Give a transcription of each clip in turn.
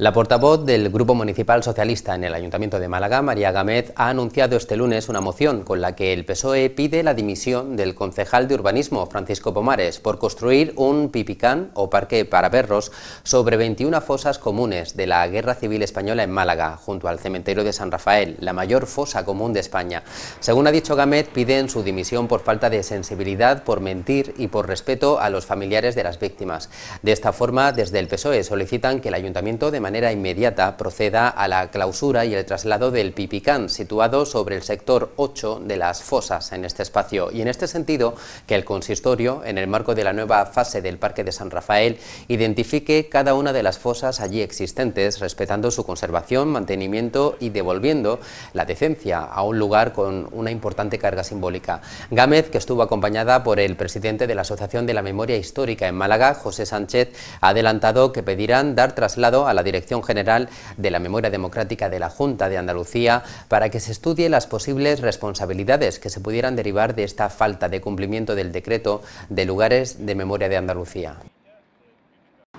La portavoz del Grupo Municipal Socialista en el Ayuntamiento de Málaga, María Gamet, ha anunciado este lunes una moción con la que el PSOE pide la dimisión del concejal de urbanismo, Francisco Pomares, por construir un pipicán o parque para perros sobre 21 fosas comunes de la Guerra Civil Española en Málaga, junto al cementerio de San Rafael, la mayor fosa común de España. Según ha dicho Gamet, piden su dimisión por falta de sensibilidad, por mentir y por respeto a los familiares de las víctimas. De esta forma, desde el PSOE solicitan que el Ayuntamiento de manera inmediata proceda a la clausura y el traslado del Pipicán, situado sobre el sector 8 de las fosas en este espacio. Y en este sentido, que el consistorio, en el marco de la nueva fase del Parque de San Rafael, identifique cada una de las fosas allí existentes, respetando su conservación, mantenimiento y devolviendo la decencia a un lugar con una importante carga simbólica. Gámez, que estuvo acompañada por el presidente de la Asociación de la Memoria Histórica en Málaga, José Sánchez, ha adelantado que pedirán dar traslado a la dirección General de la Memoria Democrática de la Junta de Andalucía para que se estudie las posibles responsabilidades que se pudieran derivar de esta falta de cumplimiento del decreto de lugares de memoria de Andalucía.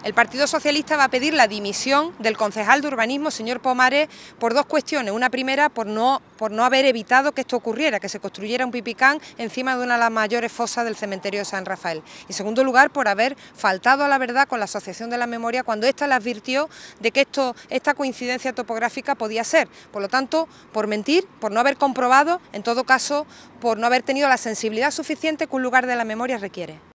El Partido Socialista va a pedir la dimisión del concejal de urbanismo, señor Pomares, por dos cuestiones. Una primera, por no, haber evitado que esto ocurriera, que se construyera un pipicán encima de una de las mayores fosas del cementerio de San Rafael. Y en segundo lugar, por haber faltado a la verdad con la Asociación de la Memoria cuando ésta le advirtió de que esta coincidencia topográfica podía ser. Por lo tanto, por mentir, por no haber comprobado, en todo caso, por no haber tenido la sensibilidad suficiente que un lugar de la memoria requiere.